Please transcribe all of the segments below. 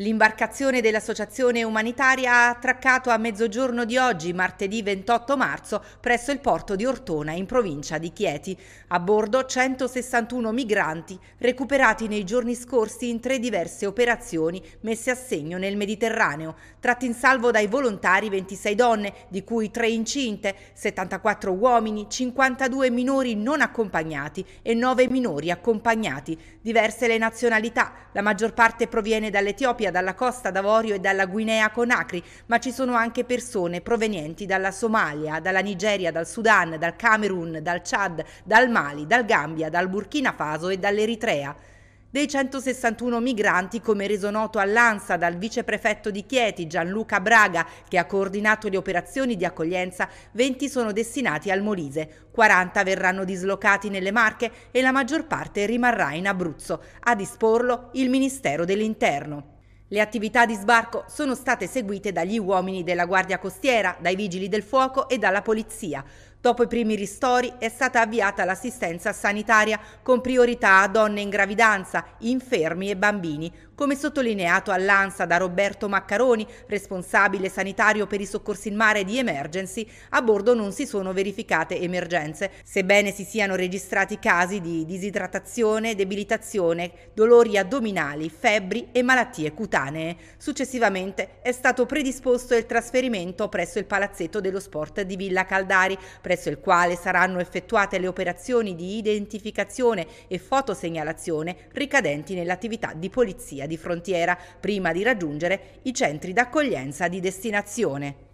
L'imbarcazione dell'associazione umanitaria ha attraccato a mezzogiorno di oggi, martedì 28 marzo, presso il porto di Ortona, in provincia di Chieti. A bordo 161 migranti recuperati nei giorni scorsi in tre diverse operazioni messe a segno nel Mediterraneo, tratti in salvo dai volontari 26 donne, di cui 3 incinte, 74 uomini, 52 minori non accompagnati e 9 minori accompagnati. Diverse le nazionalità, la maggior parte proviene dall'Etiopia Tunisia, dalla Costa d'Avorio e dalla Guinea Conakry, ma ci sono anche persone provenienti dalla Somalia, dalla Nigeria, dal Sudan, dal Camerun, dal Chad, dal Mali, dal Gambia, dal Burkina Faso e dall'Eritrea. Dei 161 migranti, come reso noto all'ANSA dal viceprefetto di Chieti Gianluca Braga, che ha coordinato le operazioni di accoglienza, 20 sono destinati al Molise, 40 verranno dislocati nelle Marche e la maggior parte rimarrà in Abruzzo. A disporlo il Ministero dell'Interno. Le attività di sbarco sono state seguite dagli uomini della Guardia Costiera, dai Vigili del Fuoco e dalla Polizia, Dopo i primi ristori è stata avviata l'assistenza sanitaria con priorità a donne in gravidanza, infermi e bambini, come sottolineato all'ANSA da Roberto Maccaroni, responsabile sanitario per i soccorsi in mare di Emergency, a bordo non si sono verificate emergenze, sebbene si siano registrati casi di disidratazione, debilitazione, dolori addominali, febbri e malattie cutanee. Successivamente è stato predisposto il trasferimento presso il palazzetto dello sport di Villa Caldari, presso il quale saranno effettuate le operazioni di identificazione e fotosegnalazione ricadenti nell'attività di polizia di frontiera, prima di raggiungere i centri d'accoglienza di destinazione.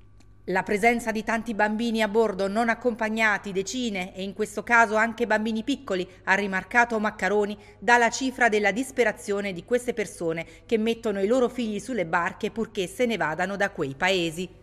La presenza di tanti bambini a bordo non accompagnati, decine e in questo caso anche bambini piccoli, ha rimarcato Maccaroni, dà la cifra della disperazione di queste persone che mettono i loro figli sulle barche purché se ne vadano da quei paesi.